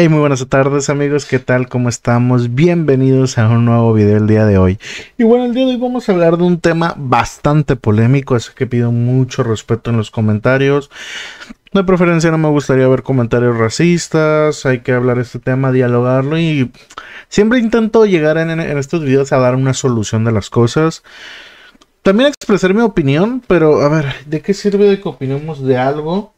Hey, muy buenas tardes amigos, ¿qué tal? ¿Cómo estamos? Bienvenidos a un nuevo video el día de hoy. Y bueno, el día de hoy vamos a hablar de un tema bastante polémico, así que pido mucho respeto en los comentarios. De preferencia no me gustaría ver comentarios racistas, hay que hablar este tema, dialogarlo y siempre intento llegar en, estos videos a dar una solución de las cosas. También expresar mi opinión, pero a ver, ¿de qué sirve de que opinemos de algo?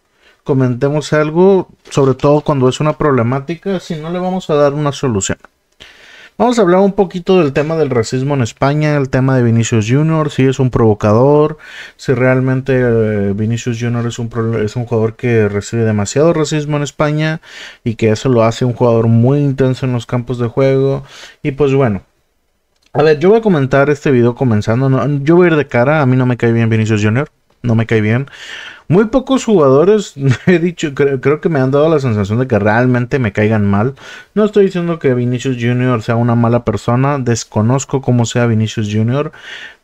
comentemos algo, sobre todo cuando es una problemática, si no le vamos a dar una solución. Vamos a hablar un poquito del tema del racismo en España, el tema de Vinicius Junior, si es un provocador, si realmente eh, Vinicius Junior es un, es un jugador que recibe demasiado racismo en España y que eso lo hace un jugador muy intenso en los campos de juego. Y pues bueno, a ver, yo voy a comentar este video comenzando, yo voy a ir de cara, a mí no me cae bien Vinicius Junior, no me cae bien. Muy pocos jugadores, he dicho, creo, que me han dado la sensación de que realmente me caigan mal. No estoy diciendo que Vinicius Jr. sea una mala persona, desconozco cómo sea Vinicius Jr.,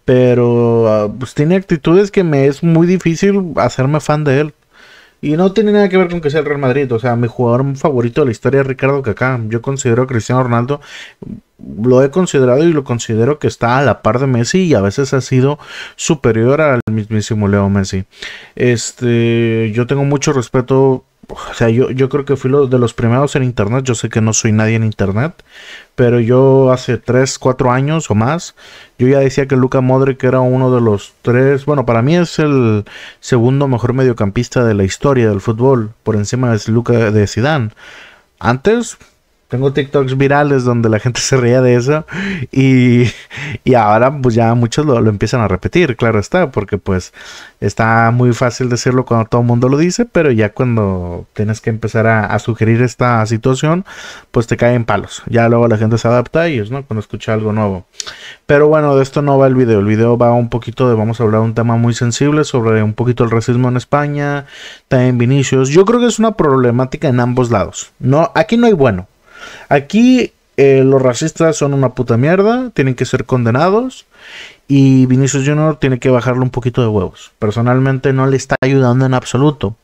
pero ah, pues tiene actitudes que me es muy difícil hacerme fan de él. Y no tiene nada que ver con que sea el Real Madrid. O sea, mi jugador favorito de la historia es Ricardo Kaká. Yo considero a Cristiano Ronaldo, lo he considerado y lo considero que está a la par de Messi y a veces ha sido superior al mismísimo Leo Messi. Este, yo tengo mucho respeto. O sea, yo, yo creo que fui de los primeros en internet. Yo sé que no soy nadie en internet pero yo hace 3, 4 años o más, yo ya decía que Luca Modric era uno de los tres, bueno, para mí es el segundo mejor mediocampista de la historia del fútbol, por encima de Luka de Zidane. Antes tengo TikToks virales donde la gente se ría de eso y, ahora pues ya muchos lo, empiezan a repetir, claro está, porque pues está muy fácil decirlo cuando todo el mundo lo dice, pero ya cuando tienes que empezar a, sugerir esta situación, pues te caen palos. Ya luego la gente se adapta y es, ¿no? Cuando escucha algo nuevo. Pero bueno, de esto no va el video, el video va un poquito de, vamos a hablar un tema muy sensible sobre un poquito el racismo en España, también Vinicius. Yo creo que es una problemática en ambos lados. No, aquí no hay bueno Aquí eh, los racistas son una puta mierda, tienen que ser condenados y Vinicius Jr. tiene que bajarle un poquito de huevos. Personalmente no le está ayudando en absoluto.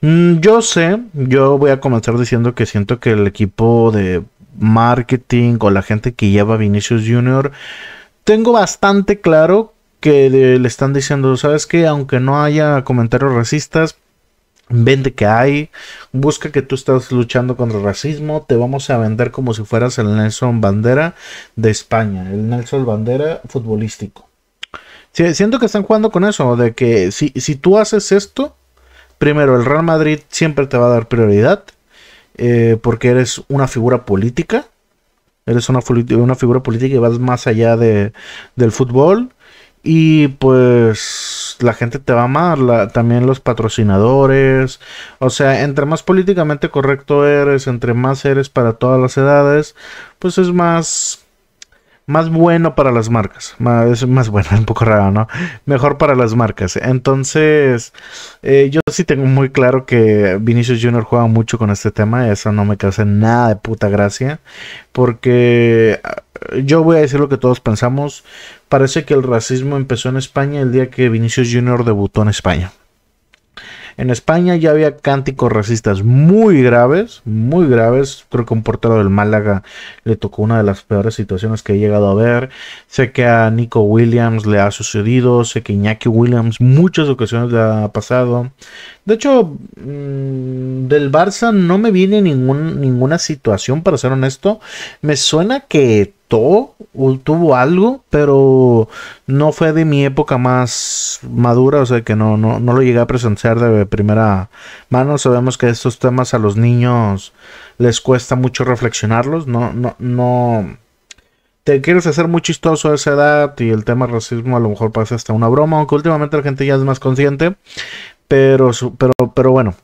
Mm, yo sé, yo voy a comenzar diciendo que siento que el equipo de marketing o la gente que lleva a Vinicius Jr. tengo bastante claro que le están diciendo, ¿sabes qué? Aunque no haya comentarios racistas, Vende que hay, busca que tú estás luchando contra el racismo, te vamos a vender como si fueras el Nelson Bandera de España, el Nelson Bandera futbolístico. siento que están jugando con eso, de que si, tú haces esto, primero el Real Madrid siempre te va a dar prioridad, eh, porque eres una figura política, eres una, una, figura política y vas más allá de, del fútbol. Y pues la gente te va a amar, también los patrocinadores. O sea, entre más políticamente correcto eres, entre más eres para todas las edades, pues es más más bueno para las marcas. Más, más bueno, un poco raro, ¿no? Mejor para las marcas. Entonces, eh, yo sí tengo muy claro que Vinicius Jr. juega mucho con este tema. Eso no me causa nada de puta gracia. Porque eh, yo voy a decir lo que todos pensamos. Parece que el racismo empezó en España el día que Vinicius Jr. debutó en España. En España ya había cánticos racistas muy graves, muy graves. Creo que un portero del Málaga le tocó una de las peores situaciones que he llegado a ver. Sé que a Nico Williams le ha sucedido, sé que Iñaki Williams muchas ocasiones le ha pasado. De hecho, mm, del Barça no me viene ninguna situación, para ser honesto. Me suena que todo tuvo algo, pero no fue de mi época más madura, o sea que no, no, no lo llegué a presenciar de primera mano. Sabemos que estos temas a los niños les cuesta mucho reflexionarlos, no, no, no te quieres hacer muy chistoso a esa edad y el tema racismo a lo mejor pasa hasta una broma, aunque últimamente la gente ya es más consciente. Pero, pero, pero bueno.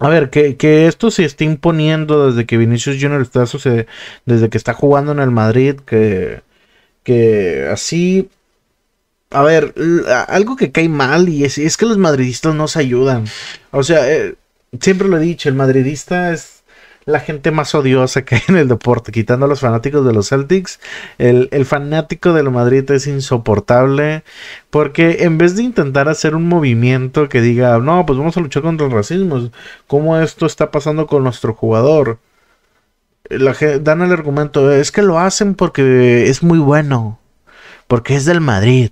A ver, que, esto se está imponiendo desde que Vinicius Junior está desde que está jugando en el Madrid, que, que así... A ver, algo que cae mal y es, que los madridistas no se ayudan. O sea, eh, siempre lo he dicho, el madridista es la gente más odiosa que hay en el deporte, quitando a los fanáticos de los Celtics. El, fanático del Madrid es insoportable porque en vez de intentar hacer un movimiento que diga, no, pues vamos a luchar contra el racismo, ¿cómo esto está pasando con nuestro jugador? dan el argumento, es que lo hacen porque es muy bueno, porque es del Madrid.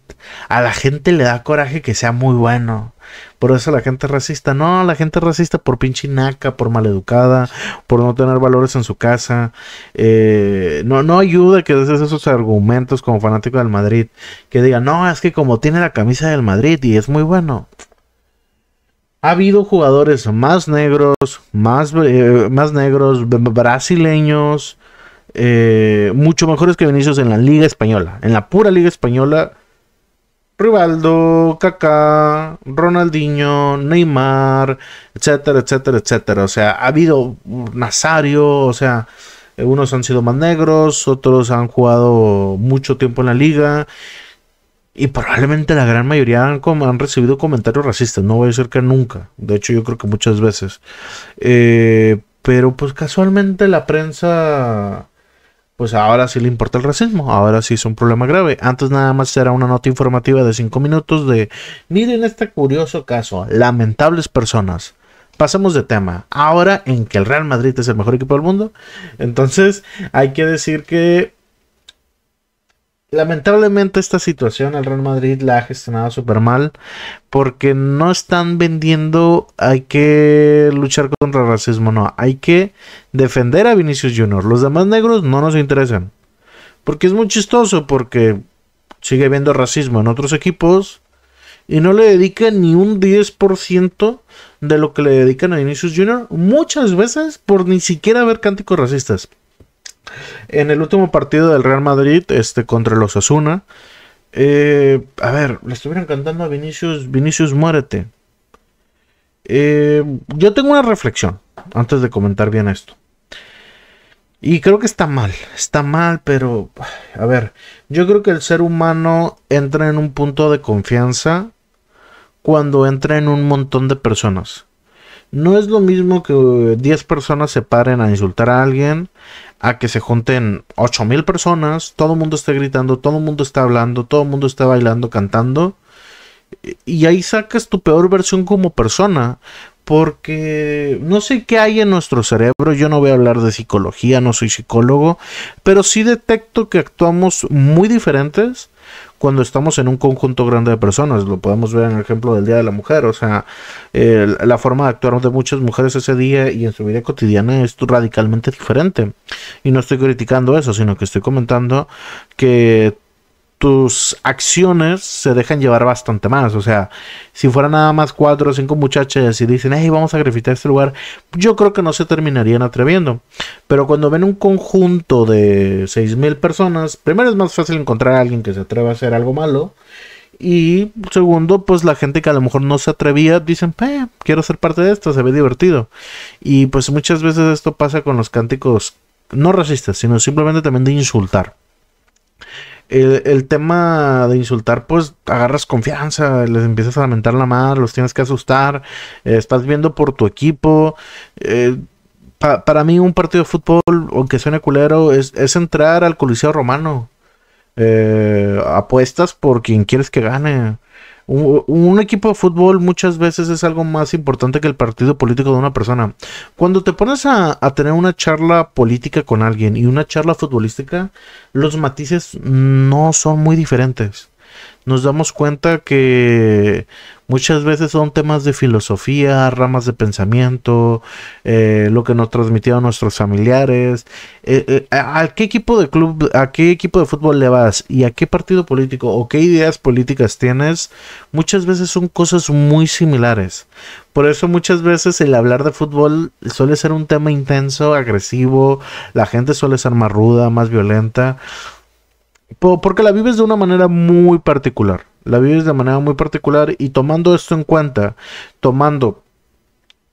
A la gente le da coraje que sea muy bueno. Por eso la gente racista. No, la gente racista por pinche naca, por maleducada, por no tener valores en su casa. Eh, no, no ayuda que des esos argumentos como fanático del Madrid. Que diga, no, es que como tiene la camisa del Madrid y es muy bueno. Ha habido jugadores más negros, más, eh, más negros, brasileños, eh, mucho mejores que Vinicius en la Liga Española. En la pura Liga Española Rivaldo, Kaká, Ronaldinho, Neymar, etcétera, etcétera, etcétera. O sea, ha habido Nazario, o sea, unos han sido más negros, otros han jugado mucho tiempo en la liga. Y probablemente la gran mayoría han, recibido comentarios racistas. No voy a decir que nunca. De hecho, yo creo que muchas veces. Eh, pero pues casualmente la prensa pues ahora sí le importa el racismo, ahora sí es un problema grave. Antes nada más era una nota informativa de 5 minutos de, miren este curioso caso, lamentables personas. Pasemos de tema. Ahora en que el Real Madrid es el mejor equipo del mundo, entonces hay que decir que Lamentablemente esta situación el Real Madrid la ha gestionado súper mal porque no están vendiendo hay que luchar contra el racismo, no, hay que defender a Vinicius Junior. Los demás negros no nos interesan. Porque es muy chistoso porque sigue habiendo racismo en otros equipos y no le dedican ni un 10% de lo que le dedican a Vinicius Junior muchas veces por ni siquiera ver cánticos racistas. En el último partido del Real Madrid, este, contra los Asuna, eh, a ver, le estuvieron cantando a Vinicius, Vinicius, muérete. Eh, yo tengo una reflexión antes de comentar bien esto. Y creo que está mal, está mal, pero a ver, yo creo que el ser humano entra en un punto de confianza cuando entra en un montón de personas. No es lo mismo que 10 personas se paren a insultar a alguien, a que se junten 8000 personas, todo el mundo está gritando, todo el mundo está hablando, todo el mundo está bailando, cantando. Y ahí sacas tu peor versión como persona, porque no sé qué hay en nuestro cerebro, yo no voy a hablar de psicología, no soy psicólogo, pero sí detecto que actuamos muy diferentes cuando estamos en un conjunto grande de personas. Lo podemos ver en el ejemplo del Día de la Mujer. O sea, la forma de actuar de muchas mujeres ese día y en su vida cotidiana es radicalmente diferente. Y no estoy criticando eso, sino que estoy comentando que sus acciones se dejan llevar bastante más. O sea, si fueran nada más cuatro o cinco muchachas y dicen, hey, vamos a grafitar este lugar, yo creo que no se terminarían atreviendo. Pero cuando ven un conjunto de seis mil personas, primero es más fácil encontrar a alguien que se atreva a hacer algo malo. Y segundo, pues la gente que a lo mejor no se atrevía dicen, eh, quiero ser parte de esto, se ve divertido. Y pues muchas veces esto pasa con los cánticos, no racistas, sino simplemente también de insultar el, tema de insultar, pues agarras confianza, les empiezas a lamentar la madre, los tienes que asustar, eh, estás viendo por tu equipo. Eh, para mí, un partido de fútbol, aunque suene culero, es, entrar al Coliseo Romano. Eh, apuestas por quien quieres que gane. Un, equipo de fútbol muchas veces es algo más importante que el partido político de una persona. Cuando te pones a tener una charla política con alguien y una charla futbolística, los matices no son muy diferentes nos damos cuenta que muchas veces son temas de filosofía, ramas de pensamiento, eh, lo que nos transmitieron nuestros familiares. Eh, eh, ¿A qué equipo de club, a qué equipo de fútbol le vas y a qué partido político o qué ideas políticas tienes? Muchas veces son cosas muy similares. Por eso muchas veces el hablar de fútbol suele ser un tema intenso, agresivo, la gente suele ser más ruda, más violenta. Porque la vives de una manera muy particular. La vives de manera muy particular y tomando esto en cuenta, tomando...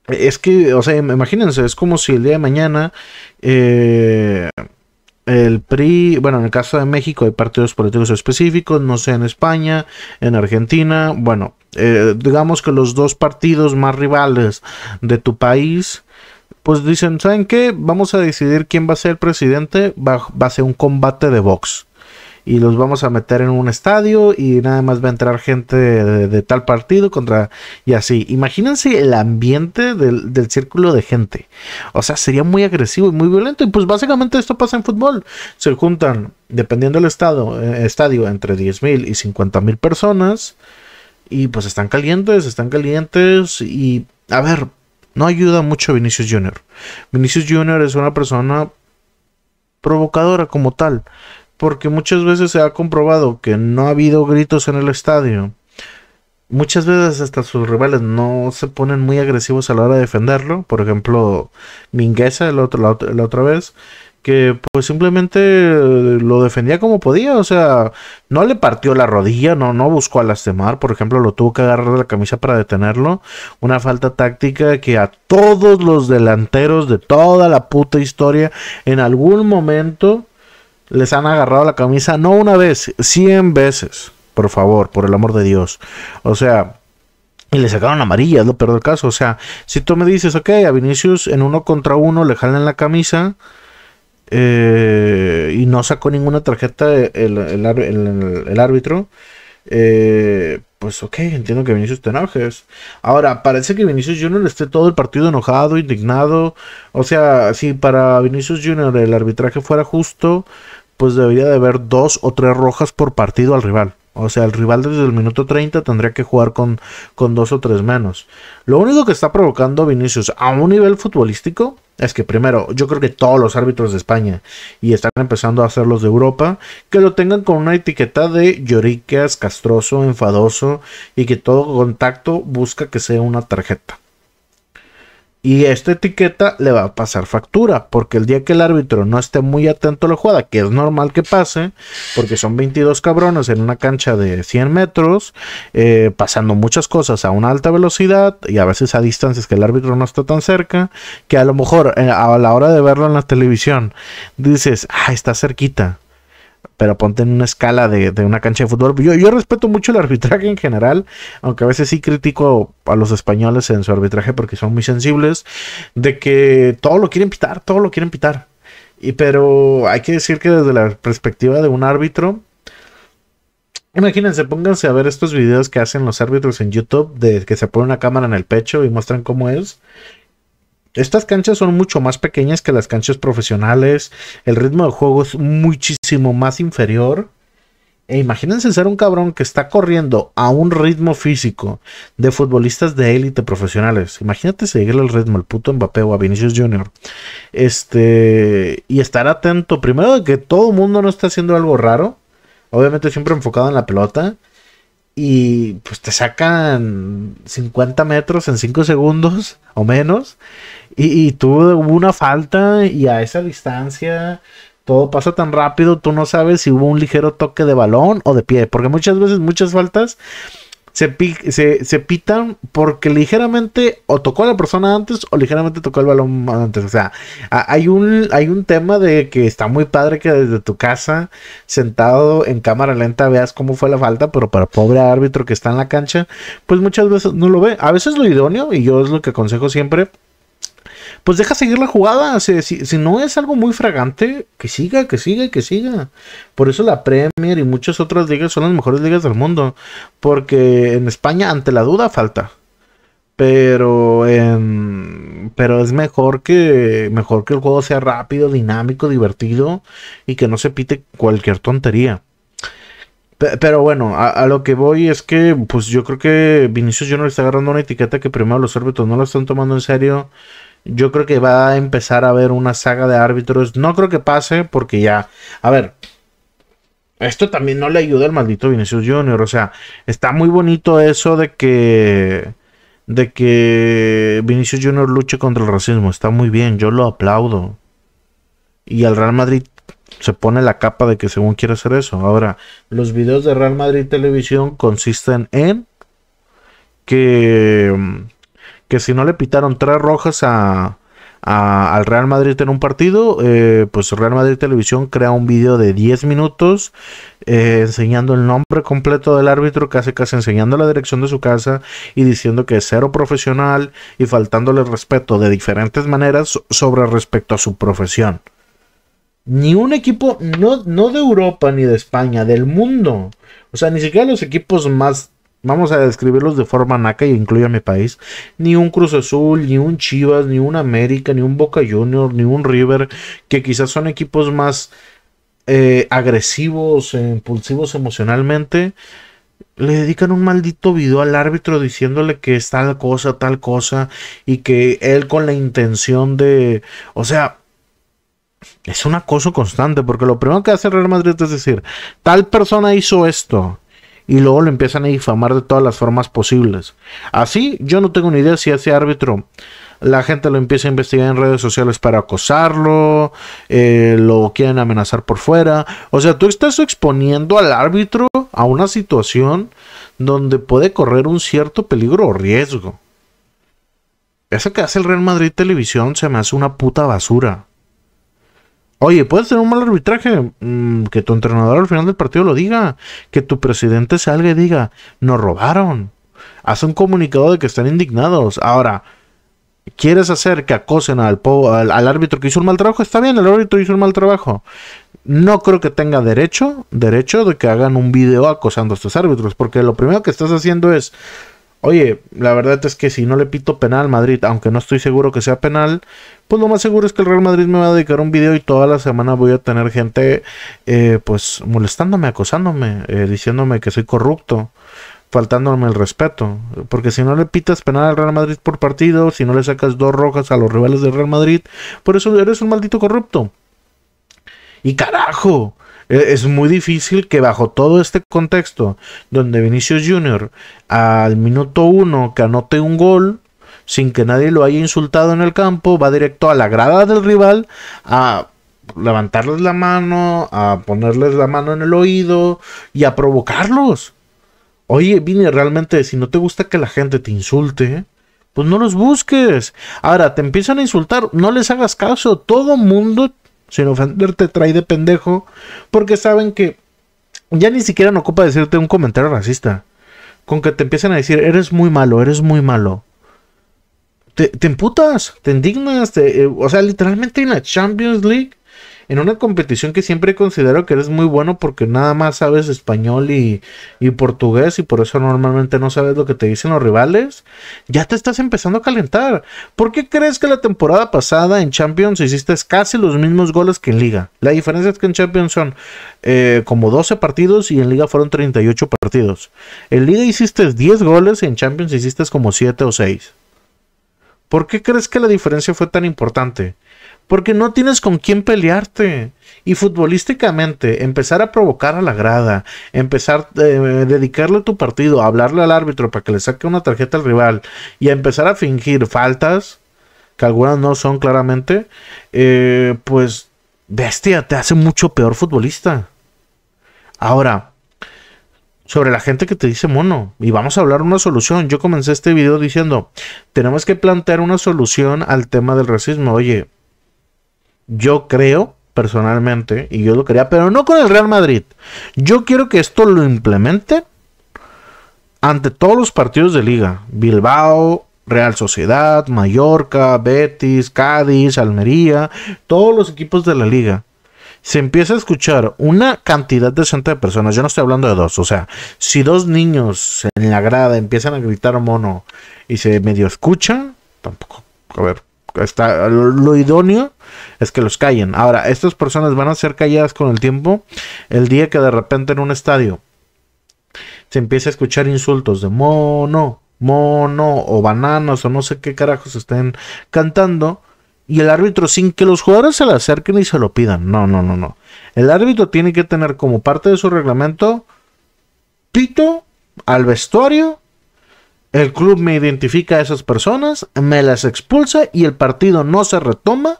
Es que, o sea, imagínense, es como si el día de mañana eh, el PRI, bueno, en el caso de México hay partidos políticos específicos, no sé, en España, en Argentina, bueno, eh, digamos que los dos partidos más rivales de tu país, pues dicen, ¿saben qué? Vamos a decidir quién va a ser presidente, va, va a ser un combate de box y los vamos a meter en un estadio y nada más va a entrar gente de, tal partido contra y así. Imagínense el ambiente del, círculo de gente. O sea, sería muy agresivo y muy violento. Y pues básicamente esto pasa en fútbol. Se juntan, dependiendo del estado, eh, estadio, entre 10.000 y 50.000 personas. Y pues están calientes, están calientes. Y a ver, no ayuda mucho Vinicius Jr. Vinicius Jr. es una persona provocadora como tal porque muchas veces se ha comprobado que no ha habido gritos en el estadio. Muchas veces hasta sus rivales no se ponen muy agresivos a la hora de defenderlo. Por ejemplo, Mingueza la, la, otra vez que pues simplemente eh, lo defendía como podía, o sea, no le partió la rodilla, no, no buscó a lastimar, por ejemplo, lo tuvo que agarrar de la camisa para detenerlo, una falta táctica que a todos los delanteros de toda la puta historia en algún momento les han agarrado la camisa no una vez, 100 veces, por favor, por el amor de Dios. O sea, y le sacaron amarilla, es lo peor caso. O sea, si tú me dices, ok, a Vinicius en uno contra uno le jalan la camisa eh, y no sacó ninguna tarjeta el, árbitro, eh, pues ok, entiendo que Vinicius te enojes. Ahora, parece que Vinicius Junior esté todo el partido enojado, indignado. O sea, si para Vinicius Junior el arbitraje fuera justo, pues debería de haber dos o tres rojas por partido al rival. O sea, el rival desde el minuto 30 tendría que jugar con, con dos o tres menos. Lo único que está provocando Vinicius a un nivel futbolístico es que primero, yo creo que todos los árbitros de España y están empezando a hacer los de Europa, que lo tengan con una etiqueta de lloriqueas, castroso, enfadoso y que todo contacto busca que sea una tarjeta. Y esta etiqueta le va a pasar factura, porque el día que el árbitro no esté muy atento a la jugada, que es normal que pase, porque son 22 cabrones en una cancha de 100 metros, eh, pasando muchas cosas a una alta velocidad y a veces a distancias que el árbitro no está tan cerca, que a lo mejor eh, a la hora de verlo en la televisión dices, ah, está cerquita pero ponte en una escala de, una cancha de fútbol. Yo, yo, respeto mucho el arbitraje en general, aunque a veces sí critico a los españoles en su arbitraje porque son muy sensibles, de que todo lo quieren pitar, todo lo quieren pitar. Y pero hay que decir que desde la perspectiva de un árbitro, Imagínense, pónganse a ver estos videos que hacen los árbitros en YouTube de que se pone una cámara en el pecho y muestran cómo es. Estas canchas son mucho más pequeñas que las canchas profesionales. El ritmo de juego es muchísimo más inferior. E imagínense ser un cabrón que está corriendo a un ritmo físico de futbolistas de élite profesionales. Imagínate seguirle el ritmo al puto Mbappé o a Vinicius Jr. Este, y estar atento primero de que todo el mundo no está haciendo algo raro. Obviamente siempre enfocado en la pelota. Y pues te sacan 50 metros en 5 segundos o menos. Y, y tuvo una falta y a esa distancia todo pasa tan rápido, tú no sabes si hubo un ligero toque de balón o de pie, porque muchas veces muchas faltas se, se, pitan porque ligeramente o tocó a la persona antes o ligeramente tocó el balón antes. O sea, hay un, hay un tema de que está muy padre que desde tu casa, sentado en cámara lenta, veas cómo fue la falta, pero para pobre árbitro que está en la cancha, pues muchas veces no lo ve. A veces lo idóneo, y yo es lo que aconsejo siempre, pues deja seguir la jugada. Si, no es algo muy fragante, que siga, que siga que siga. Por eso la Premier y muchas otras ligas son las mejores ligas del mundo. Porque en España, ante la duda, falta. Pero, pero es mejor que, mejor que el juego sea rápido, dinámico, divertido y que no se pite cualquier tontería. Pero bueno, a, lo que voy es que, pues yo creo que Vinicius Junior está agarrando una etiqueta que primero los árbitros no la están tomando en serio yo creo que va a empezar a haber una saga de árbitros. No creo que pase porque ya, a ver, esto también no le ayuda al maldito Vinicius Jr. O sea, está muy bonito eso de que de que Vinicius Jr. luche contra el racismo. Está muy bien, yo lo aplaudo. Y al Real Madrid se pone la capa de que según quiere hacer eso. Ahora, los videos de Real Madrid Televisión consisten en que que si no le pitaron tres rojas al Real Madrid en un partido, eh, pues Real Madrid Televisión crea un vídeo de 10 minutos eh, enseñando el nombre completo del árbitro, casi casi enseñando la dirección de su casa y diciendo que es cero profesional y faltándole respeto de diferentes maneras sobre respecto a su profesión. Ni un equipo, no, no de Europa ni de España, del mundo. O sea, ni siquiera los equipos más vamos a describirlos de forma naca y incluye a mi país, ni un Cruz Azul, ni un Chivas, ni un América, ni un Boca Junior, ni un River, que quizás son equipos más eh, agresivos, e impulsivos emocionalmente, le dedican un maldito video al árbitro diciéndole que es tal cosa, tal cosa, y que él con la intención de, o sea, es un acoso constante, porque lo primero que hace Real Madrid es decir, tal persona hizo esto, y luego lo empiezan a difamar de todas las formas posibles. Así, yo no tengo ni idea si ese árbitro la gente lo empieza a investigar en redes sociales para acosarlo, eh, lo quieren amenazar por fuera. O sea, tú estás exponiendo al árbitro a una situación donde puede correr un cierto peligro o riesgo. Eso que hace el Real Madrid Televisión se me hace una puta basura. Oye, puede ser un mal arbitraje. Mm, que tu entrenador al final del partido lo diga. Que tu presidente salga y diga, nos robaron. Haz un comunicado de que están indignados. Ahora, ¿quieres hacer que acosen al, al árbitro que hizo un mal trabajo? Está bien, el árbitro hizo un mal trabajo. No creo que tenga derecho, derecho de que hagan un video acosando a estos árbitros. Porque lo primero que estás haciendo es Oye, la verdad es que si no le pito penal al Madrid, aunque no estoy seguro que sea penal, pues lo más seguro es que el Real Madrid me va a dedicar un video y toda la semana voy a tener gente eh, pues molestándome, acosándome, eh, diciéndome que soy corrupto, faltándome el respeto. Porque si no le pitas penal al Real Madrid por partido, si no le sacas dos rojas a los rivales del Real Madrid, por eso eres un maldito corrupto. Y carajo, eh, es muy difícil que bajo todo este contexto, donde Vinicius Jr. al minuto uno que anote un gol, sin que nadie lo haya insultado en el campo, va directo a la grada del rival a levantarles la mano, a ponerles la mano en el oído y a provocarlos. Oye, Vini, realmente si no te gusta que la gente te insulte, pues no los busques. Ahora, te empiezan a insultar, no les hagas caso. Todo mundo sin ofender, te trae de pendejo, porque saben que ya ni siquiera no ocupa decirte un comentario racista. Con que te empiecen a decir, eres muy malo, eres muy malo. Te, te emputas, te indignas, eh, o sea, literalmente en la Champions League en una competición que siempre considero que eres muy bueno porque nada más sabes español y, portugués y por eso normalmente no sabes lo que te dicen los rivales, ya te estás empezando a calentar. ¿Por qué crees que la temporada pasada en Champions hiciste casi los mismos goles que en Liga? La diferencia es que en Champions son eh, como 12 partidos y en Liga fueron 38 partidos. En Liga hiciste 10 goles y en Champions hiciste como 7 o 6. ¿Por qué crees que la diferencia fue tan importante? porque no tienes con quién pelearte. Y futbolísticamente, empezar a provocar a la grada, empezar a eh, dedicarle a tu partido, a hablarle al árbitro para que le saque una tarjeta al rival y a empezar a fingir faltas, que algunas no son claramente, eh, pues bestia, te hace mucho peor futbolista. Ahora, sobre la gente que te dice mono, y vamos a hablar una solución. Yo comencé este video diciendo, tenemos que plantear una solución al tema del racismo. Oye, yo creo personalmente, y yo lo quería, pero no con el Real Madrid. Yo quiero que esto lo implemente ante todos los partidos de liga. Bilbao, Real Sociedad, Mallorca, Betis, Cádiz, Almería, todos los equipos de la liga. Se empieza a escuchar una cantidad decente de personas. Yo no estoy hablando de dos. O sea, si dos niños en la grada empiezan a gritar mono y se medio escuchan, tampoco. A ver, está, lo, idóneo es que los callen. Ahora, estas personas van a ser calladas con el tiempo el día que de repente en un estadio se empieza a escuchar insultos de mono, mono o bananos o no sé qué carajos estén cantando. Y el árbitro, sin que los jugadores se le acerquen y se lo pidan. No, no, no, no. El árbitro tiene que tener como parte de su reglamento pito al vestuario el club me identifica a esas personas, me las expulsa y el partido no se retoma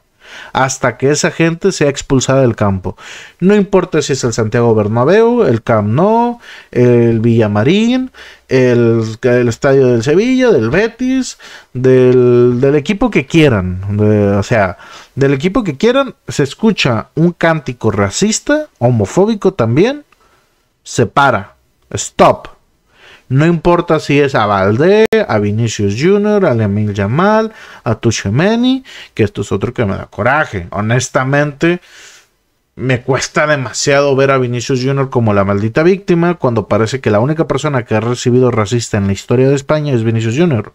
hasta que esa gente sea expulsada del campo. No importa si es el Santiago Bernabéu, el Camp Nou, el Villamarín, el, Estadio del Sevilla, del Betis, del, equipo que quieran. o sea, del equipo que quieran se escucha un cántico racista, homofóbico también, se para. Stop. No importa si es a Valdé, a Vinicius Jr., a Emil Yamal, a Tuchemeni, que esto es otro que me da coraje. Honestamente, me cuesta demasiado ver a Vinicius Jr. como la maldita víctima cuando parece que la única persona que ha recibido racista en la historia de España es Vinicius Jr.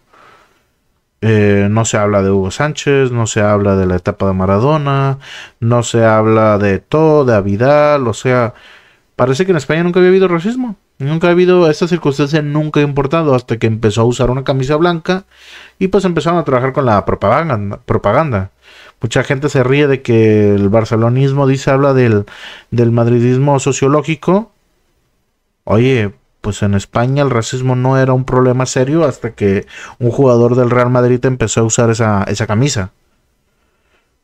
Eh, no se habla de Hugo Sánchez, no se habla de la etapa de Maradona, no se habla de todo, de Avidal, o sea, parece que en España nunca había habido racismo. Nunca ha habido, esta circunstancia nunca ha importado hasta que empezó a usar una camisa blanca y pues empezaron a trabajar con la propaganda. propaganda. Mucha gente se ríe de que el barcelonismo dice, habla del, del madridismo sociológico. Oye, pues en España el racismo no era un problema serio hasta que un jugador del Real Madrid empezó a usar esa, camisa.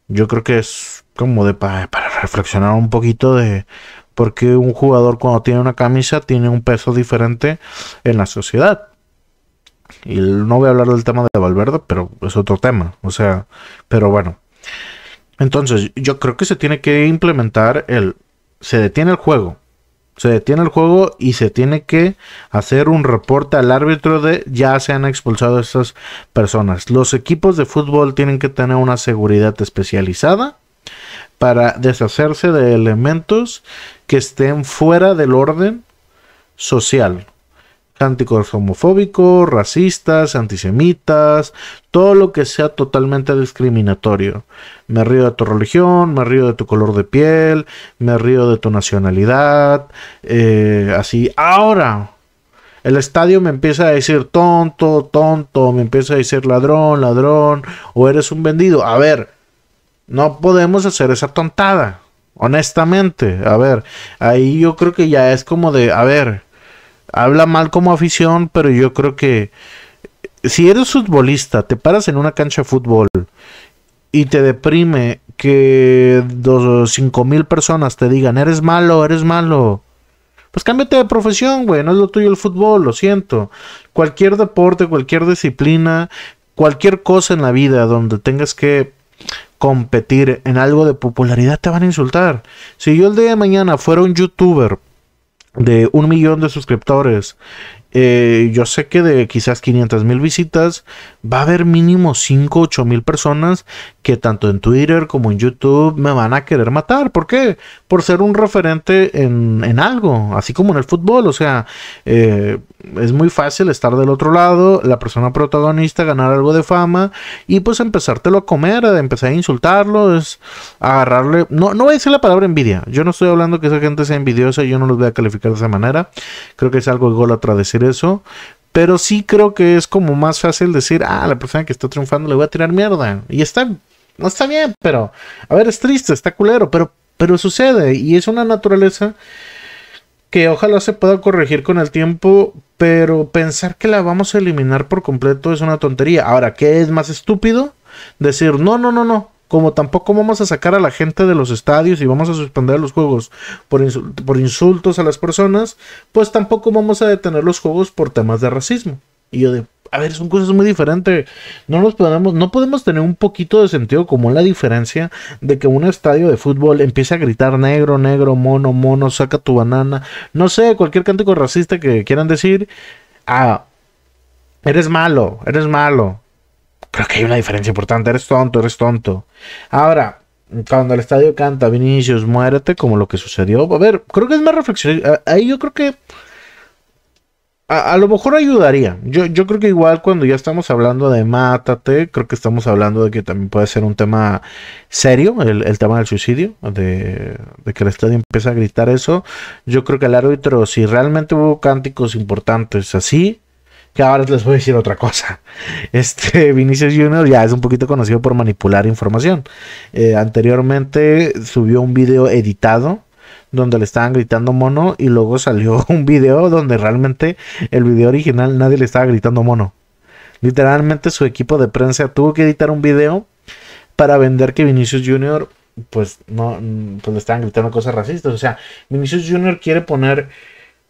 Yo creo que es como de para reflexionar un poquito de, porque un jugador cuando tiene una camisa tiene un peso diferente en la sociedad. Y no voy a hablar del tema de Valverde, pero es otro tema. O sea, pero bueno. Entonces, yo creo que se tiene que implementar el... Se detiene el juego. Se detiene el juego y se tiene que hacer un reporte al árbitro de ya se han expulsado estas personas. Los equipos de fútbol tienen que tener una seguridad especializada para deshacerse de elementos que estén fuera del orden social. Cánticos homofóbicos, racistas, antisemitas, todo lo que sea totalmente discriminatorio. Me río de tu religión, me río de tu color de piel, me río de tu nacionalidad, eh, así. Ahora, el estadio me empieza a decir tonto, tonto, me empieza a decir ladrón, ladrón, o eres un vendido. A ver, no podemos hacer esa tontada. Honestamente, a ver, ahí yo creo que ya es como de, a ver, habla mal como afición, pero yo creo que si eres futbolista, te paras en una cancha de fútbol y te deprime que dos, cinco mil personas te digan, eres malo, eres malo. Pues cámbiate de profesión, güey, no es lo tuyo el fútbol, lo siento. Cualquier deporte, cualquier disciplina, cualquier cosa en la vida donde tengas que competir en algo de popularidad, te van a insultar. Si yo el día de mañana fuera un youtuber de un millón de suscriptores, eh, yo sé que de quizás 500 mil visitas, va a haber mínimo 5 8 mil personas que tanto en Twitter como en YouTube me van a querer matar. ¿Por qué? Por ser un referente en, algo, así como en el fútbol. O sea, eh, es muy fácil estar del otro lado, la persona protagonista, ganar algo de fama y pues empezártelo a comer, empezar a insultarlo, es agarrarle... No, no voy a decir la palabra envidia. Yo no estoy hablando que esa gente sea envidiosa, yo no los voy a calificar de esa manera. Creo que es algo a decir eso. Pero sí creo que es como más fácil decir, ah, la persona que está triunfando le voy a tirar mierda. Y está, no está bien, pero, a ver, es triste, está culero, pero, pero sucede. Y es una naturaleza que ojalá se pueda corregir con el tiempo, pero pensar que la vamos a eliminar por completo es una tontería. Ahora, ¿qué es más estúpido? Decir, no, no, no, no, como tampoco vamos a sacar a la gente de los estadios y vamos a suspender los juegos por, por insultos a las personas, pues tampoco vamos a detener los juegos por temas de racismo. Y yo de, a ver, son cosas muy diferentes. No nos podemos, no podemos tener un poquito de sentido como la diferencia de que un estadio de fútbol empiece a gritar negro, negro, mono, mono, saca tu banana, no sé, cualquier cántico racista que quieran decir, ah, eres malo, eres malo. Creo que hay una diferencia importante. Eres tonto, eres tonto. Ahora, cuando el estadio canta Vinicius, muérete, como lo que sucedió. A ver, creo que es más reflexión. Eh, ahí yo creo que. A, lo mejor ayudaría. Yo, creo que igual cuando ya estamos hablando de mátate, creo que estamos hablando de que también puede ser un tema serio, el, tema del suicidio, de, de, que el estadio empieza a gritar eso. Yo creo que el árbitro, si realmente hubo cánticos importantes así, que ahora les voy a decir otra cosa. Este Vinicius Jr. ya es un poquito conocido por manipular información. Eh, anteriormente subió un video editado donde le estaban gritando mono y luego salió un video donde realmente el video original nadie le estaba gritando mono. Literalmente su equipo de prensa tuvo que editar un video para vender que Vinicius Jr. pues no mm, pues le estaban gritando cosas racistas. O sea, Vinicius Jr. quiere poner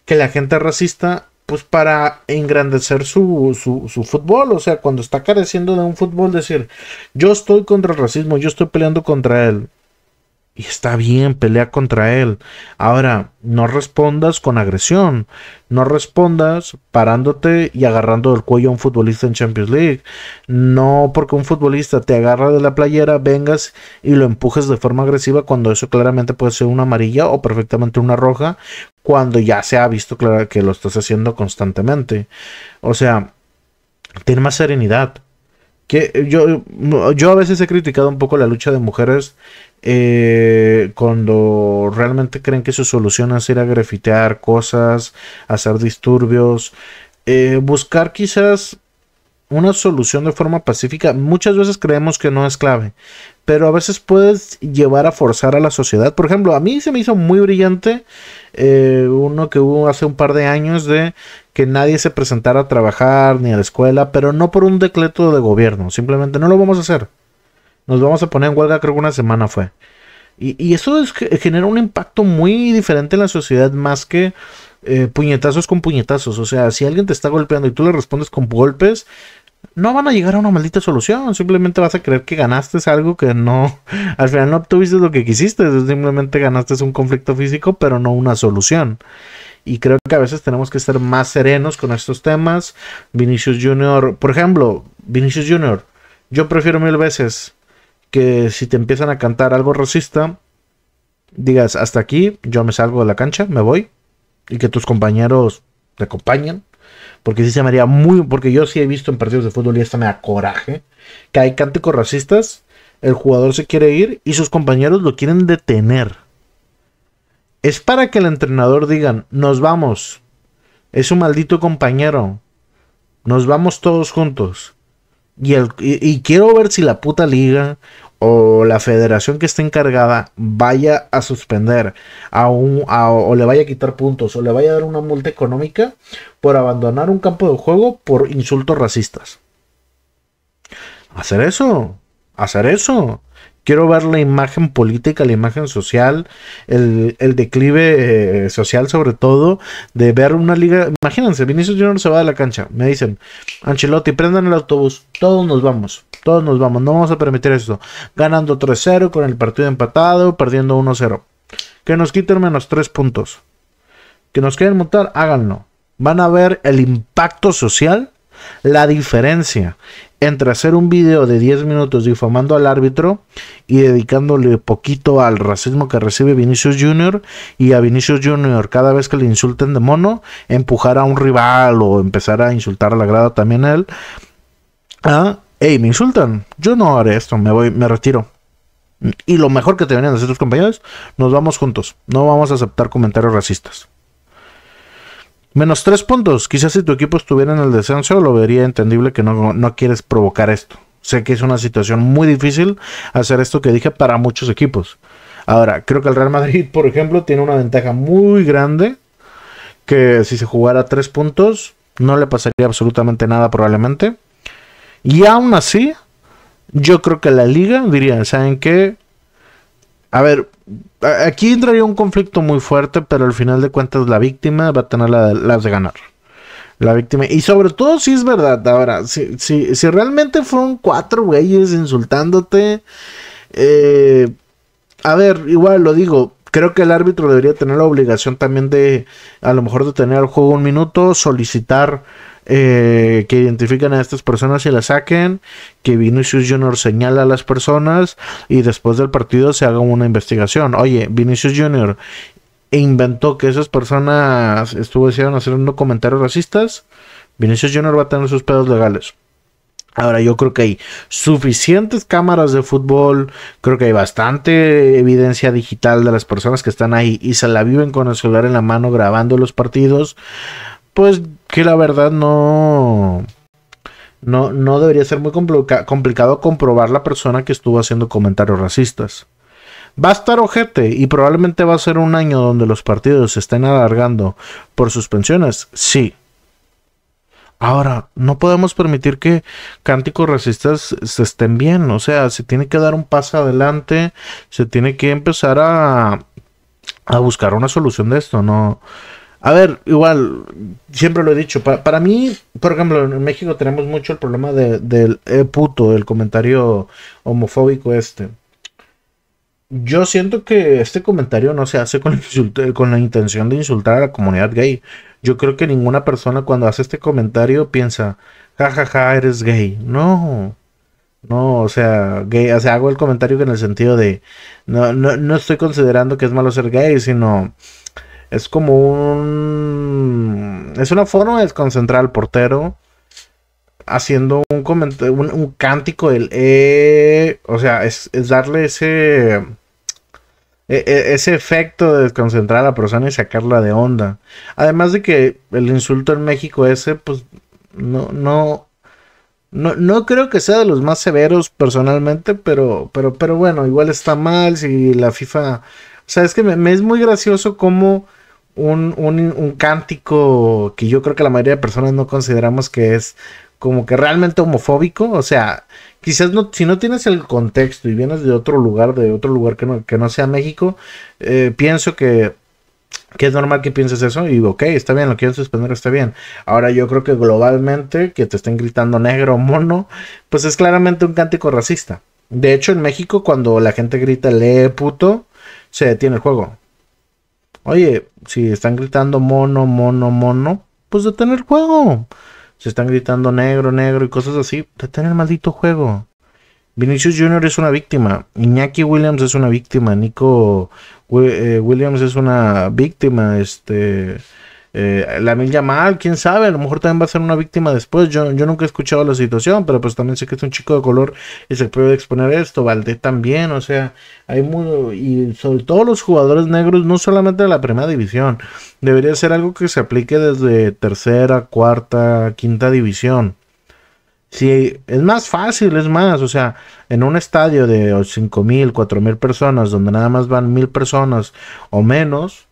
que la gente racista pues para engrandecer su, fútbol, o sea, cuando está careciendo de un fútbol, decir, yo estoy contra el racismo, yo estoy peleando contra él, y está bien, pelea contra él. Ahora, no respondas con agresión. No respondas parándote y agarrando el cuello a un futbolista en Champions League. No porque un futbolista te agarra de la playera, vengas y lo empujes de forma agresiva cuando eso claramente puede ser una amarilla o perfectamente una roja, cuando ya se ha visto claro que lo estás haciendo constantemente. O sea, ten más serenidad. Que yo, yo a veces he criticado un poco la lucha de mujeres eh, cuando realmente creen que su solución es ir a grafitear cosas, hacer disturbios, eh, buscar quizás una solución de forma pacífica, muchas veces creemos que no es clave, pero a veces puedes llevar a forzar a la sociedad. Por ejemplo, a mí se me hizo muy brillante eh, uno que hubo hace un par de años de que nadie se presentara a trabajar ni a la escuela, pero no por un decreto de gobierno, simplemente no lo vamos a hacer. Nos vamos a poner en huelga, creo que una semana fue. Y, eso es, genera un impacto muy diferente en la sociedad más que eh, puñetazos con puñetazos. O sea, si alguien te está golpeando y tú le respondes con golpes, no van a llegar a una maldita solución. Simplemente vas a creer que ganaste algo que no. Al final no obtuviste lo que quisiste. Simplemente ganaste un conflicto físico, pero no una solución. Y creo que a veces tenemos que estar más serenos con estos temas. Vinicius Jr., por ejemplo, Vinicius Jr., yo prefiero mil veces que si te empiezan a cantar algo racista, digas, hasta aquí, yo me salgo de la cancha, me voy, y que tus compañeros te acompañen. Porque sí se haría muy. Porque yo sí he visto en partidos de fútbol y esta me da coraje. Que hay cánticos racistas. El jugador se quiere ir y sus compañeros lo quieren detener. Es para que el entrenador diga... nos vamos. Es un maldito compañero. Nos vamos todos juntos. Y, el, y, quiero ver si la puta liga o la federación que está encargada vaya a suspender a un, a, o le vaya a quitar puntos o le vaya a dar una multa económica por abandonar un campo de juego por insultos racistas. Hacer eso, hacer eso. Quiero ver la imagen política, la imagen social, el, declive eh, social sobre todo, de ver una liga. Imagínense, Vinicius Junior se va de la cancha. Me dicen, Ancelotti, prendan el autobús. Todos nos vamos. Todos nos vamos. No vamos a permitir esto. Ganando 3-0 con el partido empatado, perdiendo 1-0. Que nos quiten menos 3 puntos. Que nos queden montar, háganlo. Van a ver el impacto social, la diferencia entre hacer un video de 10 minutos difamando al árbitro y dedicándole poquito al racismo que recibe Vinicius Jr. y a Vinicius Jr. cada vez que le insulten de mono, empujar a un rival o empezar a insultar a la grada también a él, ah, hey, me insultan, yo no haré esto, me voy, me retiro. Y lo mejor que te a hacer tus compañeros, nos vamos juntos, no vamos a aceptar comentarios racistas. Menos tres puntos. Quizás si tu equipo estuviera en el descenso, lo vería entendible que no, quieres provocar esto. Sé que es una situación muy difícil hacer esto que dije para muchos equipos. Ahora, creo que el Real Madrid, por ejemplo, tiene una ventaja muy grande que si se jugara tres puntos, no le pasaría absolutamente nada probablemente. Y aún así, yo creo que la liga diría, ¿saben qué? A ver, Aquí entraría un conflicto muy fuerte, pero al final de cuentas la víctima va a tener la, las de ganar. La víctima. Y sobre todo si es verdad. Ahora, si, realmente fueron cuatro güeyes insultándote. Eh, a ver, igual lo digo. Creo que el árbitro debería tener la obligación también de, a lo mejor, detener el juego un minuto, solicitar eh, que identifiquen a estas personas y las saquen, que Vinicius Junior señala a las personas y después del partido se haga una investigación. Oye, Vinicius Jr. inventó que esas personas estuvieron haciendo comentarios racistas. Vinicius Junior va a tener sus pedos legales. Ahora yo creo que hay suficientes cámaras de fútbol, creo que hay bastante evidencia digital de las personas que están ahí y se la viven con el celular en la mano grabando los partidos. Pues que la verdad no, no, no debería ser muy complicado comprobar la persona que estuvo haciendo comentarios racistas. Va a estar ojete y probablemente va a ser un año donde los partidos se estén alargando por suspensiones. Sí. Ahora, no podemos permitir que cánticos racistas se estén bien. O sea, se tiene que dar un paso adelante. Se tiene que empezar a, a buscar una solución de esto. No, a ver, igual, siempre lo he dicho, para, mí, por ejemplo, en México tenemos mucho el problema del e puto, el comentario homofóbico este. Yo siento que este comentario no se hace con, la intención de insultar a la comunidad gay. Yo creo que ninguna persona cuando hace este comentario piensa, jajaja, eres gay. No. No, o sea, gay, o sea, hago el comentario en el sentido de, no, no estoy considerando que es malo ser gay, sino es como un... Es una forma de desconcentrar al portero haciendo un, un, cántico del eh, o sea, es, darle ese e, e, ese efecto de desconcentrar a la persona y sacarla de onda. Además de que el insulto en México ese, pues no, no, no, no creo que sea de los más severos personalmente, pero, pero, pero bueno, igual está mal si la FIFA, o sea, es que me es muy gracioso cómo un, un, un, cántico que yo creo que la mayoría de personas no consideramos que es como que realmente homofóbico. O sea, quizás no, si no tienes el contexto y vienes de otro lugar, de otro lugar que no, que no sea México, eh, pienso que es normal que pienses eso y ok, está bien, lo quieren suspender, está bien. Ahora yo creo que globalmente que te estén gritando negro, mono, pues es claramente un cántico racista. De hecho, en México, cuando la gente grita lee puto, se detiene el juego. Oye, si están gritando mono, mono, mono, pues detén el juego. Si están gritando negro, negro y cosas así, detén el maldito juego. Vinicius Jr. es una víctima, Iñaki Williams es una víctima, Nico eh, Williams es una víctima, este... Eh, la Mil mal, quién sabe, a lo mejor también va a ser una víctima después. Yo, yo nunca he escuchado la situación, pero pues también sé que es un chico de color y se puede exponer esto. Valdé también, o sea, hay muy. Y sobre todo los jugadores negros, no solamente de la primera división, debería ser algo que se aplique desde tercera, cuarta, quinta división. si es más fácil, es más, o sea, en un estadio de 5.000, 4.000 personas, donde nada más van mil personas o menos,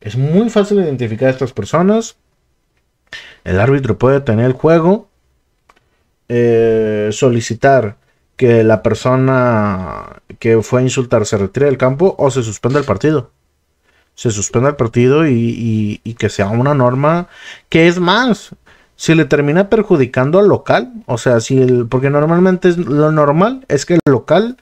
es muy fácil identificar a estas personas. El árbitro puede tener el juego, eh, solicitar que la persona que fue a insultar se retire del campo o se suspenda el partido. Se suspenda el partido y, que sea una norma que es más. Si le termina perjudicando al local, o sea, si el, porque normalmente lo normal es que el local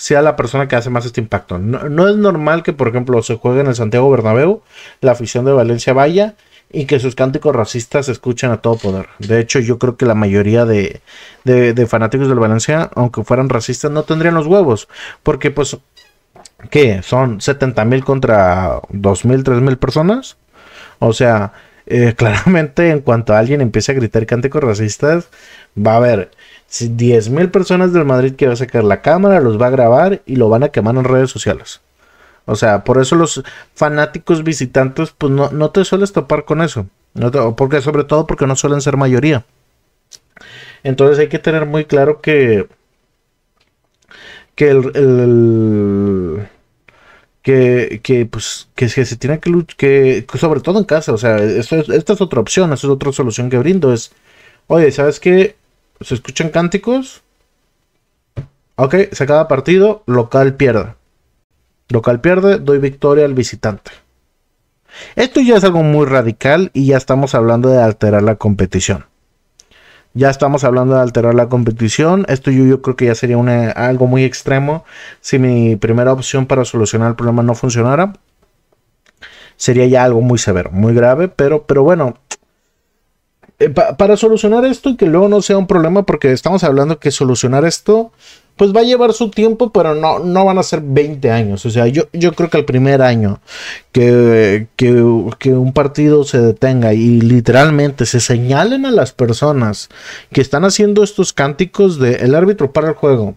sea la persona que hace más este impacto. No, es normal que, por ejemplo, se juegue en el Santiago Bernabéu, la afición de Valencia vaya y que sus cánticos racistas se escuchen a todo poder. De hecho, yo creo que la mayoría de, de, de fanáticos del Valencia, aunque fueran racistas, no tendrían los huevos. Porque, pues, ¿qué? ¿Son 70 mil contra 2 mil, 3 mil personas? O sea, eh, claramente en cuanto a alguien empiece a gritar cánticos racistas, va a haber 10.000 personas del Madrid que va a sacar la cámara, los va a grabar y lo van a quemar en redes sociales. O sea, por eso los fanáticos visitantes, pues no, te sueles topar con eso. No porque, sobre todo porque no suelen ser mayoría. Entonces hay que tener muy claro que. Que el. que, que, pues, que, se tiene que, que, sobre todo en casa, o sea, esta es otra opción, esta es otra solución que brindo, es, oye, ¿sabes qué? se escuchan cánticos. Ok, se acaba partido, local pierde. Local pierde, doy victoria al visitante. Esto ya es algo muy radical y ya estamos hablando de alterar la competición. Ya estamos hablando de alterar la competición. Esto yo, yo creo que ya sería algo muy extremo si mi primera opción para solucionar el problema no funcionara. Sería ya algo muy severo, muy grave, pero, pero bueno, eh, para solucionar esto y que luego no sea un problema, porque estamos hablando que solucionar esto, pues va a llevar su tiempo, pero no, no van a ser 20 años. O sea, yo, yo creo que el primer año que, que un partido se detenga y literalmente se señalen a las personas que están haciendo estos cánticos de el árbitro para el juego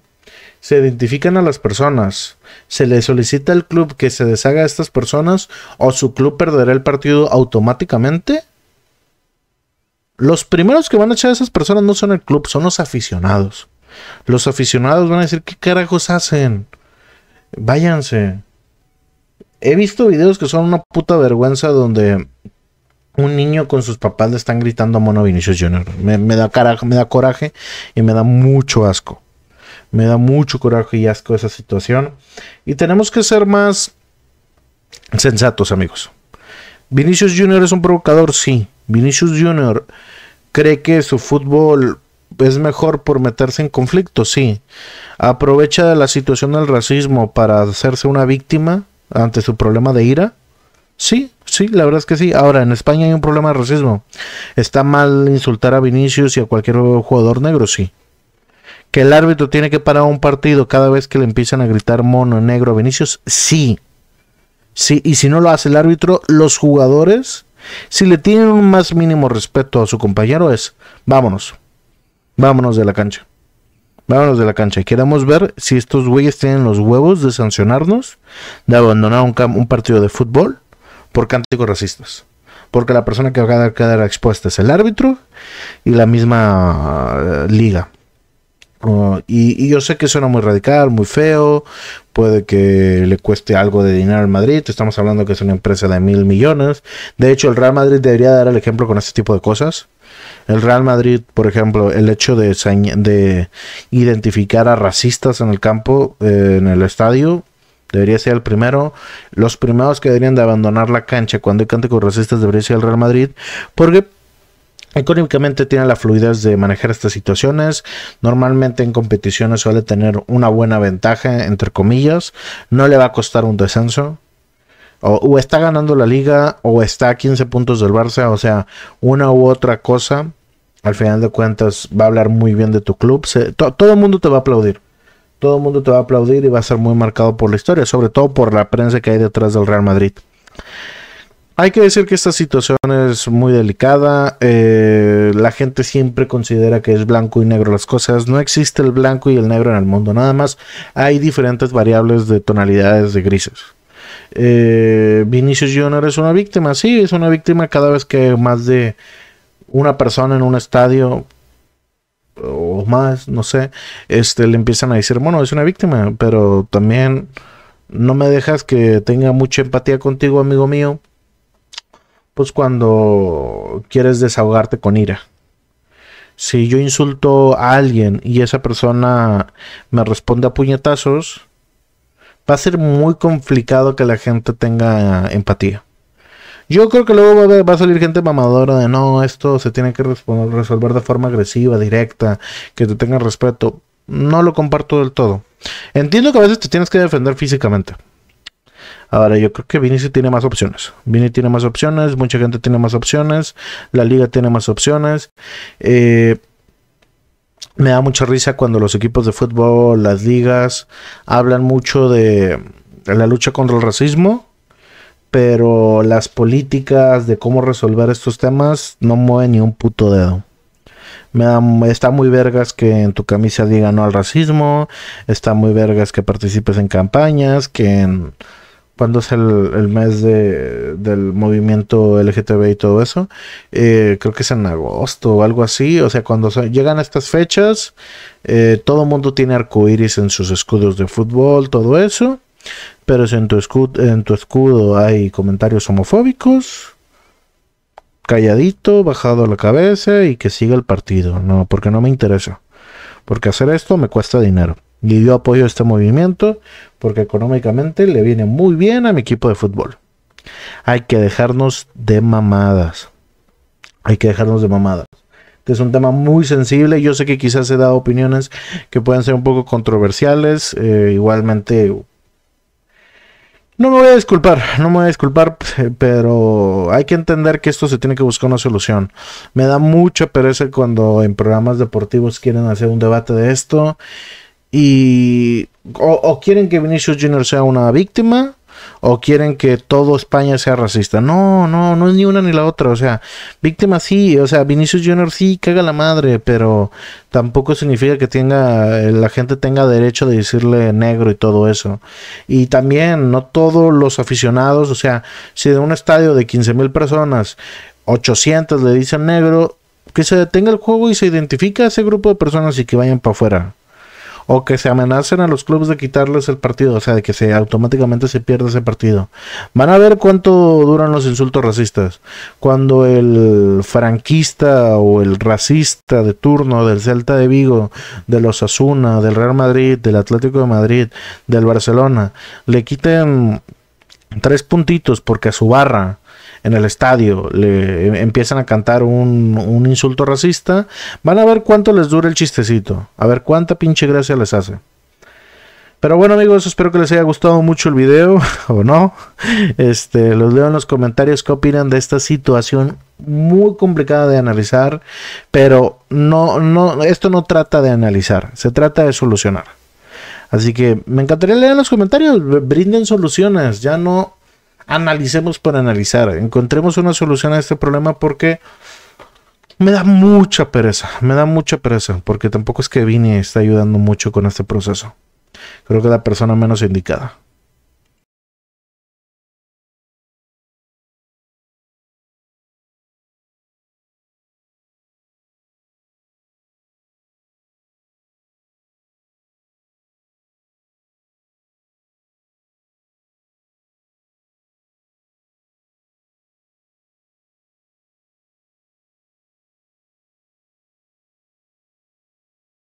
se identifican a las personas, se le solicita al club que se deshaga a estas personas o su club perderá el partido automáticamente, los primeros que van a echar a esas personas no son el club, son los aficionados. Los aficionados van a decir, ¿qué carajos hacen? Váyanse. He visto videos que son una puta vergüenza donde un niño con sus papás le están gritando a Mono Vinicius Jr. Me, da carajo, me da coraje y me da mucho asco. Me da mucho coraje y asco esa situación. Y tenemos que ser más sensatos, amigos. Vinicius Jr. es un provocador, sí. Vinicius Jr. cree que su fútbol es mejor por meterse en conflicto, sí. Aprovecha la situación del racismo para hacerse una víctima ante su problema de ira. Sí, sí, la verdad es que sí. Ahora, en España hay un problema de racismo. ¿Está mal insultar a Vinicius y a cualquier jugador negro? Sí. ¿Que el árbitro tiene que parar un partido cada vez que le empiezan a gritar mono negro a Vinicius? Sí. Sí, y si no lo hace el árbitro, los jugadores si le tienen un más mínimo respeto a su compañero es, vámonos, vámonos de la cancha. Vámonos de la cancha y queremos ver si estos güeyes tienen los huevos de sancionarnos, de abandonar un, partido de fútbol por cánticos racistas. Porque la persona que va a quedar expuesta es el árbitro y la misma eh, liga y, yo sé que suena muy radical, muy feo, puede que le cueste algo de dinero al Madrid, estamos hablando que es una empresa de mil millones, de hecho el Real Madrid debería dar el ejemplo con este tipo de cosas. El Real Madrid, por ejemplo, el hecho de, de identificar a racistas en el campo, eh, en el estadio, debería ser el primero. Los primeros que deberían de abandonar la cancha cuando hay con racistas debería ser el Real Madrid, porque Económicamente tiene la fluidez de manejar estas situaciones. Normalmente en competiciones suele tener una buena ventaja, entre comillas. No le va a costar un descenso. O, está ganando la liga o está a 15 puntos del Barça. O sea, una u otra cosa. Al final de cuentas va a hablar muy bien de tu club. todo el mundo te va a aplaudir. Todo el mundo te va a aplaudir y va a ser muy marcado por la historia. Sobre todo por la prensa que hay detrás del Real Madrid. Hay que decir que esta situación es muy delicada. Eh, la gente siempre considera que es blanco y negro las cosas. No existe el blanco y el negro en el mundo. Nada más hay diferentes variables de tonalidades de grises. Eh, Vinicius Jr. es una víctima. Sí, es una víctima cada vez que más de una persona en un estadio o más, no sé, este, le empiezan a decir, bueno, es una víctima, pero también no me dejas que tenga mucha empatía contigo, amigo mío pues cuando quieres desahogarte con ira. Si yo insulto a alguien y esa persona me responde a puñetazos, va a ser muy complicado que la gente tenga empatía. Yo creo que luego va a, salir gente mamadora de no, esto se tiene que resolver de forma agresiva, directa, que te tenga respeto. No lo comparto del todo. Entiendo que a veces te tienes que defender físicamente. Ahora yo creo que Vinicius tiene más opciones. Vini tiene más opciones, mucha gente tiene más opciones, la liga tiene más opciones. Eh, me da mucha risa cuando los equipos de fútbol, las ligas, hablan mucho de la lucha contra el racismo, pero las políticas de cómo resolver estos temas no mueven ni un puto dedo. Me da, está muy vergas que en tu camisa diga no al racismo, está muy vergas que participes en campañas, que en cuando es el, mes del movimiento LGTB y todo eso. Eh, creo que es en agosto o algo así. O sea, cuando llegan estas fechas, todo eh, todo mundo tiene arcoíris en sus escudos de fútbol, todo eso. Pero si en tu, escudo, en tu escudo hay comentarios homofóbicos, calladito, bajado la cabeza y que siga el partido. No, porque no me interesa. Porque hacer esto me cuesta dinero. Y dio apoyo a este movimiento porque económicamente le viene muy bien a mi equipo de fútbol. Hay que dejarnos de mamadas. Hay que dejarnos de mamadas. Este es un tema muy sensible. Yo sé que quizás he dado opiniones que pueden ser un poco controversiales. Eh, igualmente, no me voy a disculpar, no me voy a disculpar, pero hay que entender que esto se tiene que buscar una solución. Me da mucha pereza cuando en programas deportivos quieren hacer un debate de esto y o, quieren que Vinicius Jr. sea una víctima o quieren que todo España sea racista. No, no, no es ni una ni la otra. O sea, víctima sí, o sea, Vinicius Jr. sí caga la madre, pero tampoco significa que tenga eh, la gente tenga derecho de decirle negro y todo eso. Y también no todos los aficionados, o sea, si de un estadio de 15 mil personas 800 le dicen negro, que se detenga el juego y se identifica a ese grupo de personas y que vayan para afuera o que se amenacen a los clubes de quitarles el partido, o sea, de que automáticamente se pierda ese partido. Van a ver cuánto duran los insultos racistas. Cuando el franquista o el racista de turno del Celta de Vigo, de los Asuna, del Real Madrid, del Atlético de Madrid, del Barcelona, le quiten tres puntitos porque a su barra en el estadio le em, empiezan a cantar un, insulto racista, van a ver cuánto les dura el chistecito, a ver cuánta pinche gracia les hace. Pero bueno amigos, espero que les haya gustado mucho el video o no. Este, los leo en los comentarios qué opinan de esta situación muy complicada de analizar, pero no no esto no trata de analizar, se trata de solucionar. Así que me encantaría leer en los comentarios, brinden soluciones, ya no analicemos para analizar, encontremos una solución a este problema porque me da mucha pereza, me da mucha pereza, porque tampoco es que Vini está ayudando mucho con este proceso. Creo que la persona menos indicada.